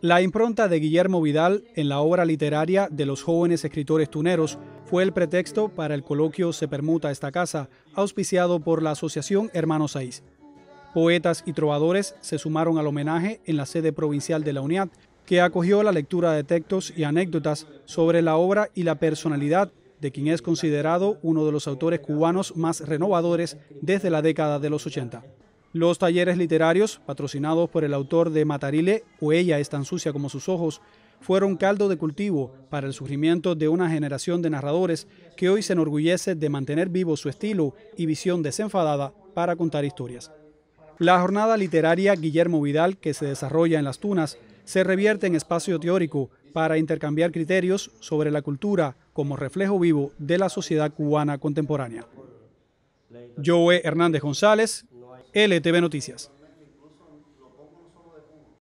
La impronta de Guillermo Vidal en la obra literaria de los jóvenes escritores tuneros fue el pretexto para el coloquio Se permuta esta casa, auspiciado por la Asociación Hermanos 6. Poetas y trovadores se sumaron al homenaje en la sede provincial de la UNIAD, que acogió la lectura de textos y anécdotas sobre la obra y la personalidad de quien es considerado uno de los autores cubanos más renovadores desde la década de los 80. Los talleres literarios, patrocinados por el autor de Matarile o Ella es tan sucia como sus ojos, fueron caldo de cultivo para el surgimiento de una generación de narradores que hoy se enorgullece de mantener vivo su estilo y visión desenfadada para contar historias. La jornada literaria Guillermo Vidal, que se desarrolla en Las Tunas, se revierte en espacio teórico para intercambiar criterios sobre la cultura como reflejo vivo de la sociedad cubana contemporánea. Joe Hernández González, LTV Noticias.